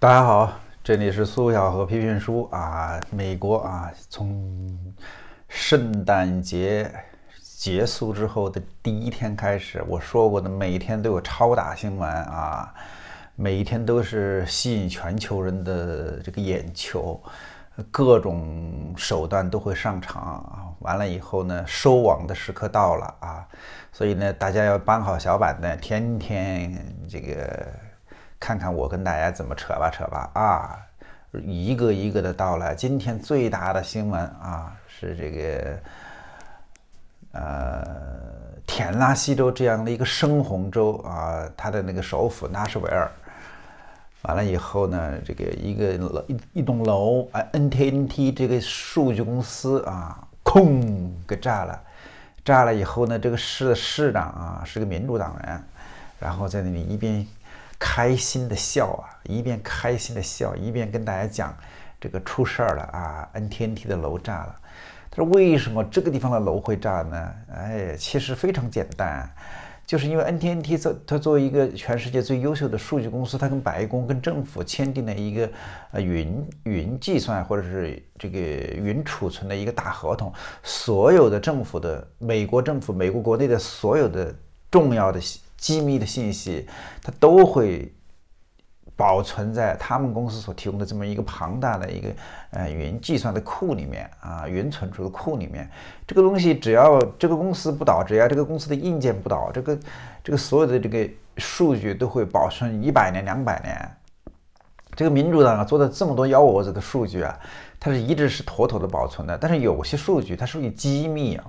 大家好，这里是苏小河批评书啊。美国啊，从圣诞节结束之后的第一天开始，我说过的，每一天都有超大新闻啊，每一天都是吸引全球人的这个眼球，各种手段都会上场啊。完了以后呢，收网的时刻到了啊，所以呢，大家要搬好小板凳，天天这个。看看我跟大家怎么扯吧扯吧啊，一个一个的到来。今天最大的新闻啊，是这个呃田纳西州这样的一个深红州啊，它的那个首府纳什维尔，完了以后呢，这个一个楼一一栋楼啊，NTNT 这个数据公司啊，空给炸了，炸了以后呢，这个市的市长啊是个民主党人，然后在那里一边。开心的笑啊，一边开心的笑，一边跟大家讲，这个出事儿了啊，NTT n 的楼炸了。他说：“为什么这个地方的楼会炸呢？哎，其实非常简单，就是因为 NTT n 作它作为一个全世界最优秀的数据公司，它跟白宫、跟政府签订了一个呃云云计算或者是这个云储存的一个大合同，所有的政府的美国政府、美国国内的所有的重要的。”机密的信息，它都会保存在他们公司所提供的这么一个庞大的一个呃云计算的库里面啊，云存储的库里面。这个东西只要这个公司不倒，只要这个公司的硬件不倒，这个这个所有的这个数据都会保存一百年、两百年。这个民主党做的这么多幺蛾子的数据啊，它是一直是妥妥的保存的。但是有些数据它属于机密啊。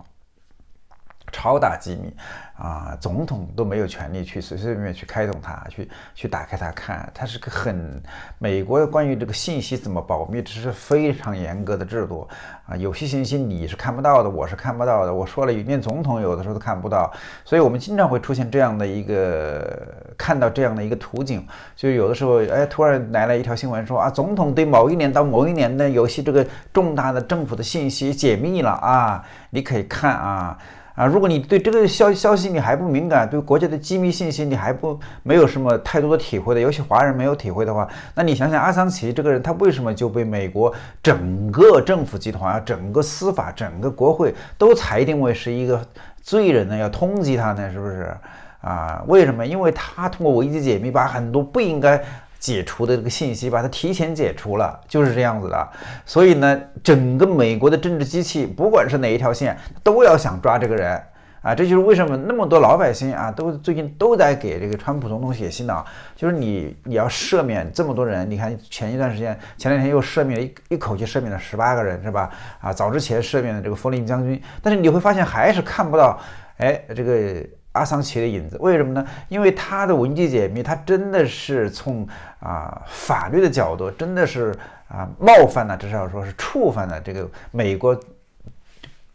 超大机密啊，总统都没有权利去随随便便去开动它，去去打开它看。它是个很美国关于这个信息怎么保密，这是非常严格的制度啊。有些信息你是看不到的，我是看不到的。我说了，连总统有的时候都看不到。所以我们经常会出现这样的一个看到这样的一个图景，就有的时候哎，突然来了一条新闻说啊，总统对某一年到某一年的有些这个重大的政府的信息解密了啊，你可以看啊。啊，如果你对这个消消息你还不敏感，对国家的机密信息你还不没有什么太多的体会的，尤其华人没有体会的话，那你想想阿桑奇这个人他为什么就被美国整个政府集团啊、整个司法、整个国会都裁定为是一个罪人呢？要通缉他呢，是不是？啊，为什么？因为他通过维基解密把很多不应该。解除的这个信息，把它提前解除了，就是这样子的。所以呢，整个美国的政治机器，不管是哪一条线，都要想抓这个人啊。这就是为什么那么多老百姓啊，都最近都在给这个川普总统写信呢。就是你你要赦免这么多人，你看前一段时间，前两天又赦免一一口气赦免了十八个人，是吧？啊，早之前赦免的这个弗林将军，但是你会发现还是看不到，哎，这个。阿桑奇的影子，为什么呢？因为他的文具解密，他真的是从啊法律的角度，真的是啊冒犯了，至少说是触犯了这个美国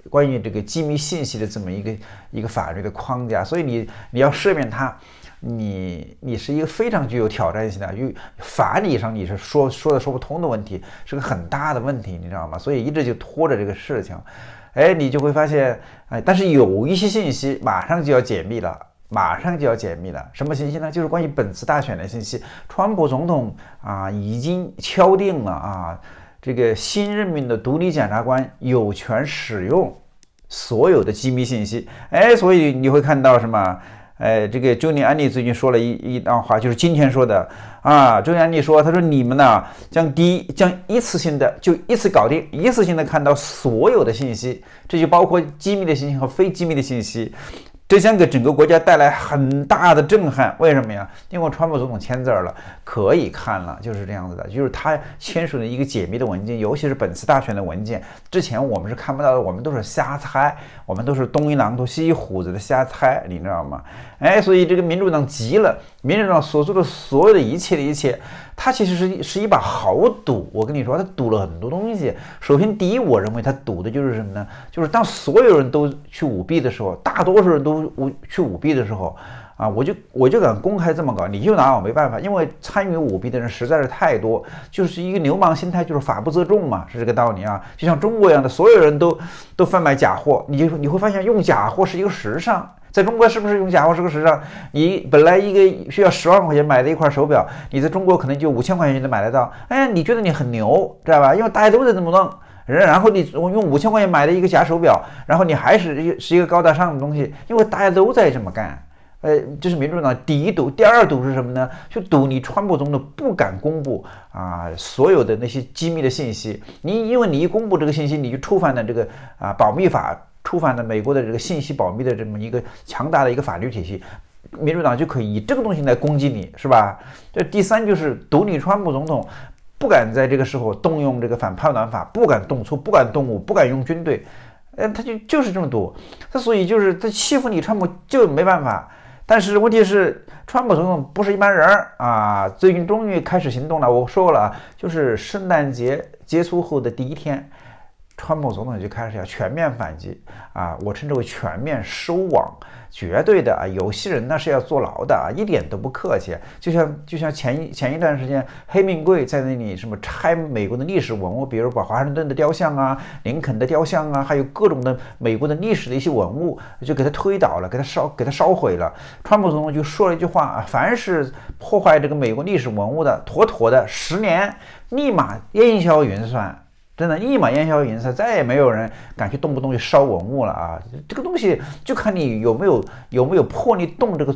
关于这个机密信息的这么一个一个法律的框架。所以你你要赦免他，你你是一个非常具有挑战性的，与法理上你是说说的说不通的问题，是个很大的问题，你知道吗？所以一直就拖着这个事情。哎，你就会发现，哎，但是有一些信息马上就要解密了，马上就要解密了。什么信息呢？就是关于本次大选的信息。川普总统啊已经敲定了啊，这个新任命的独立检察官有权使用所有的机密信息。哎，所以你会看到什么？哎，这个周宁安利最近说了一一段话，就是今天说的啊。周宁安利说，他说你们呢，将第一将一次性的就一次搞定，一次性的看到所有的信息，这就包括机密的信息和非机密的信息。这将给整个国家带来很大的震撼，为什么呀？因为川普总统签字了，可以看了，就是这样子的，就是他签署的一个解密的文件，尤其是本次大选的文件，之前我们是看不到的，我们都是瞎猜，我们都是东一榔头西一虎子的瞎猜，你知道吗？哎，所以这个民主党急了，民主党所做的所有的一切的一切。他其实是是一把豪赌，我跟你说，他赌了很多东西。首先，第一，我认为他赌的就是什么呢？就是当所有人都去舞弊的时候，大多数人都舞去舞弊的时候，啊，我就我就敢公开这么搞，你就拿我没办法，因为参与舞弊的人实在是太多，就是一个流氓心态，就是法不责众嘛，是这个道理啊。就像中国一样的，所有人都都贩卖假货，你就你会发现用假货是一个时尚。在中国是不是用假货是个时尚？你本来一个需要十万块钱买的一块手表，你在中国可能就五千块钱就能买得到。哎，你觉得你很牛，知道吧？因为大家都在这么弄，然后你用五千块钱买了一个假手表，然后你还是一是一个高大上的东西，因为大家都在这么干。呃，这是民主党第一赌，第二赌是什么呢？就赌你川普总统不敢公布啊所有的那些机密的信息。你因为你一公布这个信息，你就触犯了这个啊保密法。触犯了美国的这个信息保密的这么一个强大的一个法律体系，民主党就可以以这个东西来攻击你，是吧？这第三就是，独立川普总统不敢在这个时候动用这个反叛乱法，不敢动粗，不敢动武，不敢用军队，嗯，他就就是这么多，他所以就是他欺负你，川普就没办法。但是问题是，川普总统不是一般人儿啊，最近终于开始行动了。我说了啊，就是圣诞节结束后的第一天。川普总统就开始要全面反击啊！我称之为全面收网，绝对的啊！有些人那是要坐牢的啊，一点都不客气。就像就像前一前一段时间，黑命贵在那里什么拆美国的历史文物，比如把华盛顿的雕像啊、林肯的雕像啊，还有各种的美国的历史的一些文物，就给他推倒了，给他烧给他烧毁了。川普总统就说了一句话啊：凡是破坏这个美国历史文物的，妥妥的十年，立马烟消云散。真的立马烟消云散，再也没有人敢去动不动就烧文物了啊！这个东西就看你有没有有没有魄力动这个，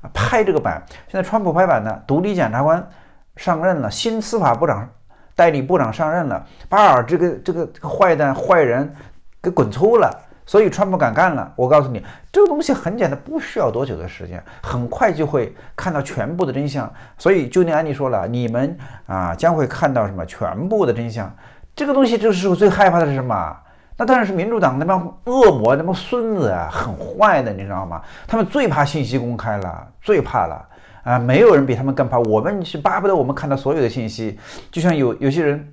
啊拍这个板。现在川普拍板呢，独立检察官上任了，新司法部长代理部长上任了，把尔这个这个这个坏蛋坏人给滚粗了，所以川普敢干了。我告诉你，这个东西很简单，不需要多久的时间，很快就会看到全部的真相。所以就那安利说了，你们啊将会看到什么全部的真相。这个东西就是我最害怕的是什么？那当然是民主党那帮恶魔、那帮孙子啊，很坏的，你知道吗？他们最怕信息公开了，最怕了啊！没有人比他们更怕。我们是巴不得我们看到所有的信息，就像有有些人，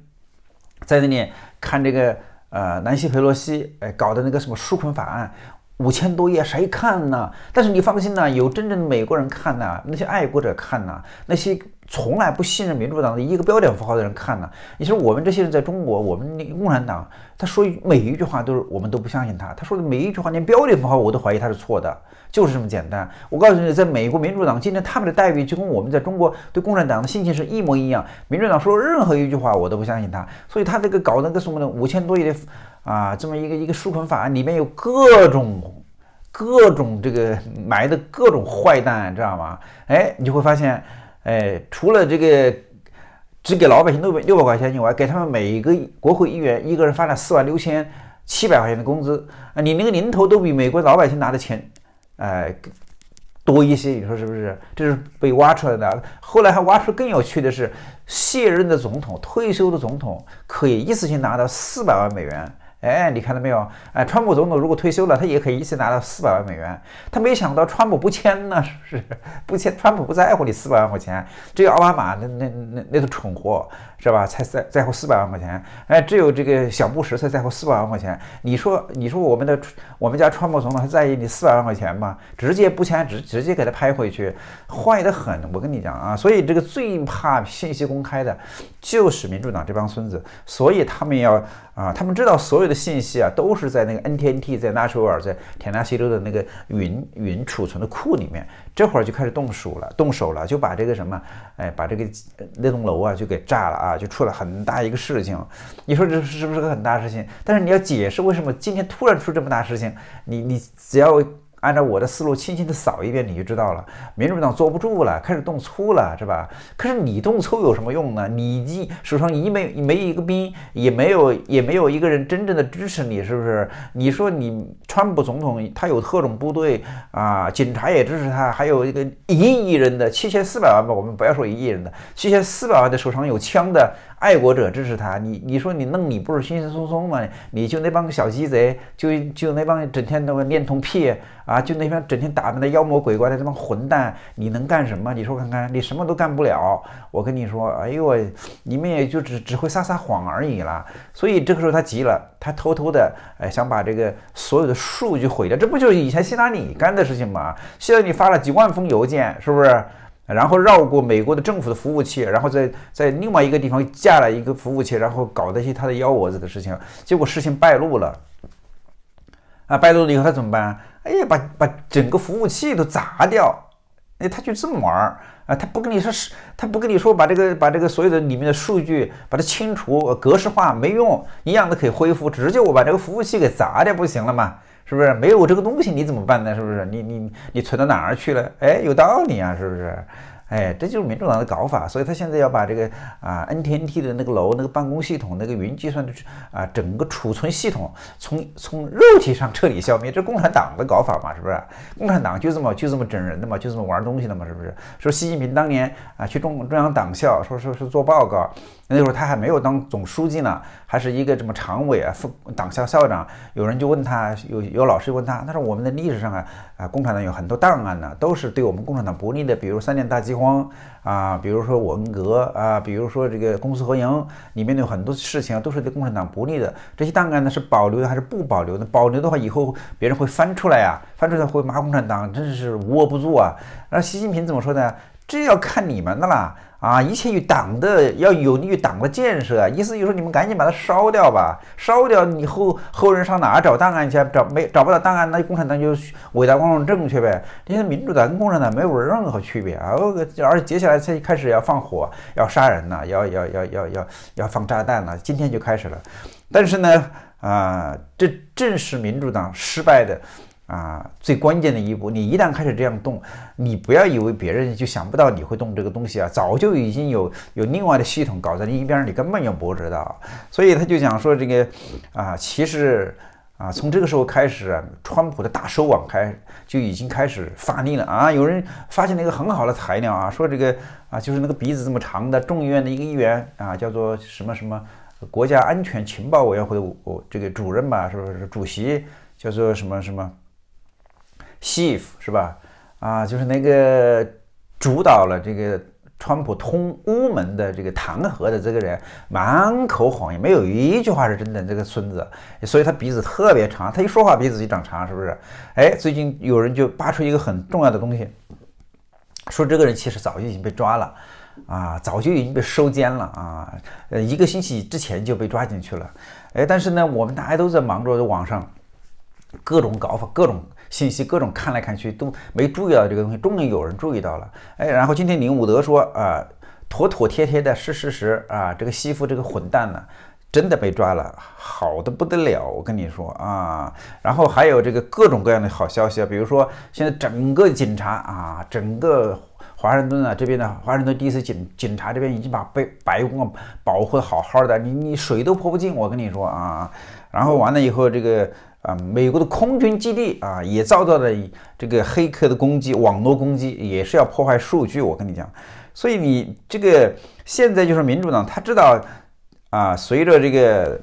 在那里看这个呃，南希·佩洛西哎搞的那个什么《纾困法案》，五千多页谁看呢？但是你放心呐，有真正的美国人看呐，那些爱国者看呐，那些。从来不信任民主党的一个标点符号的人看呢，你说我们这些人在中国，我们共产党他说每一句话都是我们都不相信他，他说的每一句话连标点符号我都怀疑他是错的，就是这么简单。我告诉你，在美国民主党今天他们的待遇就跟我们在中国对共产党的心情是一模一样。民主党说任何一句话我都不相信他，所以他这个搞那个什么的五千多亿的啊这么一个一个纾困法案里面有各种各种这个埋的各种坏蛋，知道吗？哎，你就会发现。哎，除了这个，只给老百姓六百六百块钱以外，给他们每个国会议员一个人发了四万六千七百块钱的工资啊，你那个零头都比美国老百姓拿的钱，哎，多一些，你说是不是？这是被挖出来的。后来还挖出更有趣的是，卸任的总统、退休的总统可以一次性拿到四百万美元。哎，你看到没有？哎，川普总统如果退休了，他也可以一次拿到四百万美元。他没想到川普不签呢，是不是？不签，川普不在乎你四百万块钱。只有奥巴马那那那那个蠢货，是吧？才在在乎四百万块钱。哎，只有这个小布什才在乎四百万块钱。你说，你说我们的我们家川普总统还在意你四百万块钱吗？直接不签，直直接给他拍回去，坏得很。我跟你讲啊，所以这个最怕信息公开的，就是民主党这帮孙子。所以他们要啊，他们知道所有的。信息啊，都是在那个 N T N T 在纳 a 尔，在田纳西州的那个云云储存的库里面，这会儿就开始动手了，动手了，就把这个什么，哎，把这个那栋楼啊就给炸了啊，就出了很大一个事情。你说这是不是个很大事情？但是你要解释为什么今天突然出这么大事情，你你只要。按照我的思路，轻轻的扫一遍，你就知道了。民主党坐不住了，开始动粗了，是吧？可是你动粗有什么用呢？你一手上一没没一个兵，也没有也没有一个人真正的支持你，是不是？你说你川普总统他有特种部队啊，警察也支持他，还有一个一亿人的七千四百万吧，我们不要说一亿人的七千四百万的手上有枪的。爱国者支持他，你你说你弄你不是轻轻松松吗？你就那帮个小鸡贼，就就那帮整天那么恋童癖啊，就那帮整天打扮的妖魔鬼怪的这帮混蛋，你能干什么？你说看看，你什么都干不了。我跟你说，哎呦，你们也就只只会撒撒谎而已了。所以这个时候他急了，他偷偷的哎想把这个所有的数据毁掉，这不就是以前希拉里干的事情吗？希拉里发了几万封邮件，是不是？然后绕过美国的政府的服务器，然后在在另外一个地方架了一个服务器，然后搞那些他的幺蛾子的事情，结果事情败露了，啊，败露了以后他怎么办？哎，把把整个服务器都砸掉，哎，他就这么玩儿。啊，他不跟你说是，他不跟你说把这个把这个所有的里面的数据把它清除格式化没用，一样的可以恢复，直接我把这个服务器给砸掉不行了吗？是不是？没有我这个东西你怎么办呢？是不是？你你你存到哪儿去了？哎，有道理啊，是不是？哎，这就是民主党的搞法，所以他现在要把这个啊，NTT n 的那个楼、那个办公系统、那个云计算的啊，整个储存系统从从肉体上彻底消灭。这共产党的搞法嘛，是不是？共产党就这么就这么整人的嘛，就这么玩东西的嘛，是不是？说习近平当年啊去中中央党校说说是做报告，那时候他还没有当总书记呢。还是一个什么常委啊，副党校校长，有人就问他，有有老师问他，他说我们的历史上啊，啊共产党有很多档案呢，都是对我们共产党不利的，比如三年大饥荒啊，比如说文革啊，比如说这个公私合营，里面有很多事情都是对共产党不利的，这些档案呢是保留的还是不保留的？保留的话以后别人会翻出来啊，翻出来会骂共产党，真是无恶不作啊。而习近平怎么说呢？这要看你们的啦。啊，一切与党的要有利于党的建设啊，意思就是说你们赶紧把它烧掉吧，烧掉以后后人上哪找档案去？找没找不到档案，那共产党就伟大光荣正确呗。现在民主党跟共产党没有任何区别啊，而且接下来才开始要放火、要杀人了，要要要要要要放炸弹了，今天就开始了。但是呢，啊，这正是民主党失败的。啊，最关键的一步，你一旦开始这样动，你不要以为别人就想不到你会动这个东西啊，早就已经有有另外的系统搞在一边，你根本就不会知道。所以他就讲说这个，啊，其实啊，从这个时候开始，川普的大收网开就已经开始发力了啊。有人发现了一个很好的材料啊，说这个啊，就是那个鼻子这么长的众议院的一个议员啊，叫做什么什么国家安全情报委员会的这个主任吧，是不是？主席叫做什么什么。chief 是吧？啊，就是那个主导了这个川普通乌门的这个弹劾的这个人，满口谎言，没有一句话是真的。这个孙子，所以他鼻子特别长，他一说话鼻子就长长，是不是？哎，最近有人就扒出一个很重要的东西，说这个人其实早就已经被抓了啊，早就已经被收监了啊，呃，一个星期之前就被抓进去了。哎，但是呢，我们大家都在忙着网上各种搞法，各种。信息各种看来看去都没注意到这个东西，终于有人注意到了。哎，然后今天林伍德说啊，妥妥贴贴的是事实啊，这个西服这个混蛋呢，真的被抓了，好的不得了。我跟你说啊，然后还有这个各种各样的好消息啊，比如说现在整个警察啊，整个华盛顿啊这边的华盛顿第一次警警察这边已经把被白宫保护的好好的，你你水都泼不进。我跟你说啊，然后完了以后这个。啊，美国的空军基地啊，也遭到了这个黑客的攻击，网络攻击也是要破坏数据。我跟你讲，所以你这个现在就是民主党，他知道啊，随着这个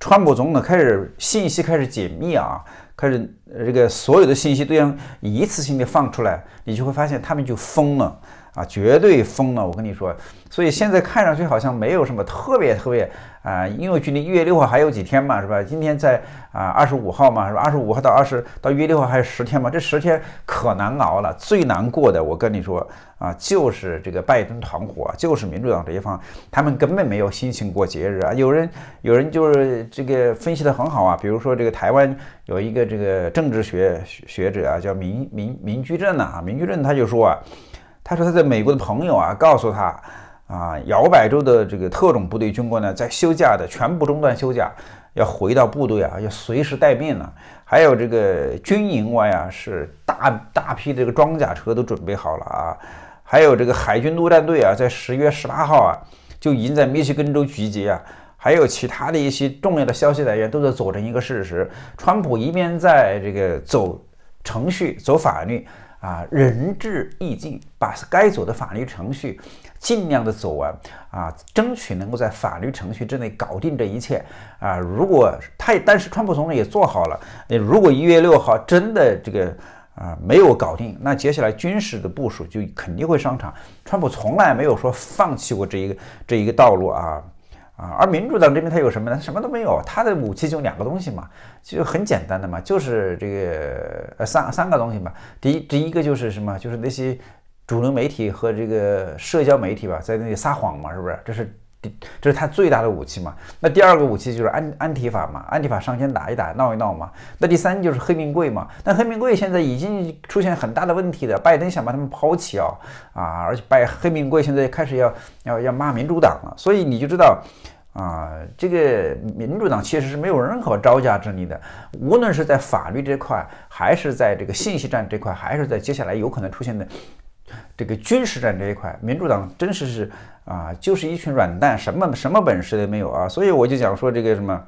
川普总统开始信息开始解密啊，开始这个所有的信息都要一次性的放出来，你就会发现他们就疯了啊，绝对疯了。我跟你说，所以现在看上去好像没有什么特别特别。啊，因为距离一月六号还有几天嘛，是吧？今天在啊，二十五号嘛，是吧？二十五号到二十到一月六号还有十天嘛，这十天可难熬了。最难过的，我跟你说啊，就是这个拜登团伙，就是民主党这一方，他们根本没有心情过节日啊。有人有人就是这个分析的很好啊，比如说这个台湾有一个这个政治学学者啊，叫民民民居正呐、啊，民居正他就说啊，他说他在美国的朋友啊告诉他。啊，摇摆州的这个特种部队军官呢，在休假的全部中断休假，要回到部队啊，要随时待命了。还有这个军营外啊，是大大批这个装甲车都准备好了啊。还有这个海军陆战队啊，在十月十八号啊，就已经在密歇根州集结啊。还有其他的一些重要的消息来源都在佐证一个事实：川普一边在这个走程序、走法律啊，仁至义尽，把该走的法律程序。尽量的走完啊，争取能够在法律程序之内搞定这一切啊。如果他也，但是川普总统也做好了。那如果一月六号真的这个啊没有搞定，那接下来军事的部署就肯定会上场。川普从来没有说放弃过这一个这一个道路啊啊。而民主党这边他有什么呢？什么都没有，他的武器就两个东西嘛，就很简单的嘛，就是这个呃三三个东西嘛。第一第一个就是什么？就是那些。主流媒体和这个社交媒体吧，在那里撒谎嘛，是不是？这是，这是他最大的武器嘛。那第二个武器就是安安提法嘛，安提法上前打一打，闹一闹嘛。那第三就是黑名贵嘛。那黑名贵现在已经出现很大的问题了，拜登想把他们抛弃啊啊！而且拜黑名贵现在开始要要要骂民主党了，所以你就知道，啊，这个民主党其实是没有任何招架之力的。无论是在法律这块，还是在这个信息战这块，还是在接下来有可能出现的。这个军事战这一块，民主党真是是啊，就是一群软蛋，什么什么本事都没有啊。所以我就讲说这个什么，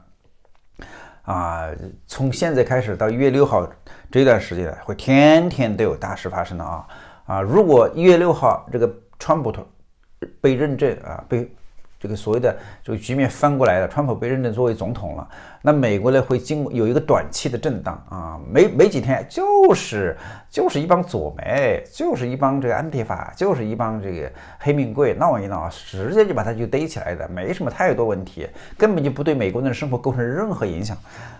啊，从现在开始到一月六号这段时间，会天天都有大事发生的啊啊！如果一月六号这个川普被认证啊，被。这个所谓的这个局面翻过来了，川普被认证作为总统了，那美国呢会经有一个短期的震荡啊，没没几天就是就是一帮左媒，就是一帮这个安提法，就是一帮这个黑命贵闹一闹，直接就把他就逮起来的，没什么太多问题，根本就不对美国人的生活构成任何影响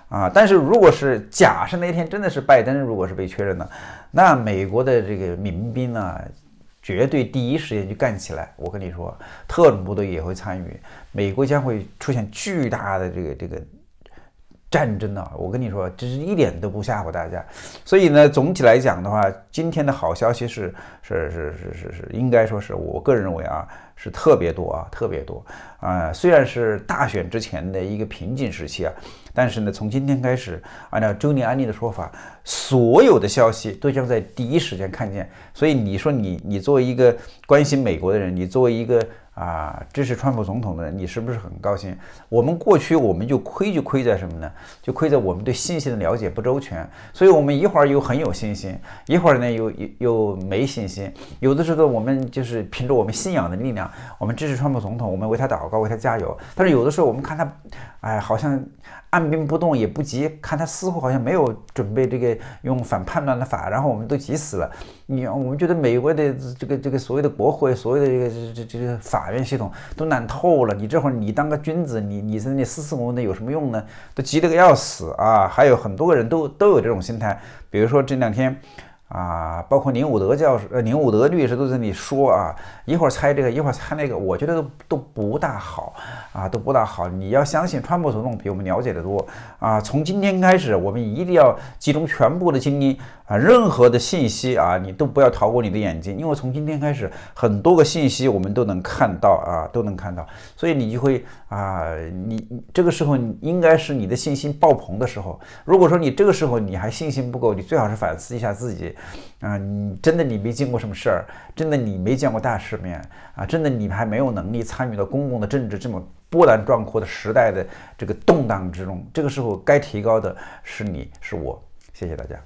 啊。但是如果是假设那天真的是拜登，如果是被确认了，那美国的这个民兵呢？绝对第一时间就干起来！我跟你说，特种部队也会参与，美国将会出现巨大的这个这个。战争呢？我跟你说，这是一点都不吓唬大家。所以呢，总体来讲的话，今天的好消息是，是是是是是，应该说是我个人认为啊，是特别多啊，特别多啊。虽然是大选之前的一个瓶颈时期啊，但是呢，从今天开始，按照周宁安利的说法，所有的消息都将在第一时间看见。所以你说你你作为一个关心美国的人，你作为一个。啊，支持川普总统的你是不是很高兴？我们过去我们就亏就亏在什么呢？就亏在我们对信息的了解不周全，所以我们一会儿又很有信心，一会儿呢又又又没信心。有的时候我们就是凭着我们信仰的力量，我们支持川普总统，我们为他祷告，为他加油。但是有的时候我们看他，哎，好像按兵不动也不急，看他似乎好像没有准备这个用反叛乱的法，然后我们都急死了。你我们觉得美国的这个这个所谓的国会，所谓的这个这这这个法。法院系统都难透了，你这会儿你当个君子，你你在那斯斯文文的有什么用呢？都急得个要死啊！还有很多个人都都有这种心态，比如说这两天。啊，包括林武德教授、呃林武德律师都在那里说啊，一会儿猜这个，一会儿猜那个，我觉得都都不大好啊，都不大好。你要相信川普总统比我们了解的多啊。从今天开始，我们一定要集中全部的精力啊，任何的信息啊，你都不要逃过你的眼睛，因为从今天开始，很多个信息我们都能看到啊，都能看到，所以你就会啊，你这个时候应该是你的信心爆棚的时候。如果说你这个时候你还信心不够，你最好是反思一下自己。啊，你真的你没见过什么事儿，真的你没见过大世面啊，真的你还没有能力参与到公共的政治这么波澜壮阔的时代的这个动荡之中。这个时候该提高的是你是我，谢谢大家。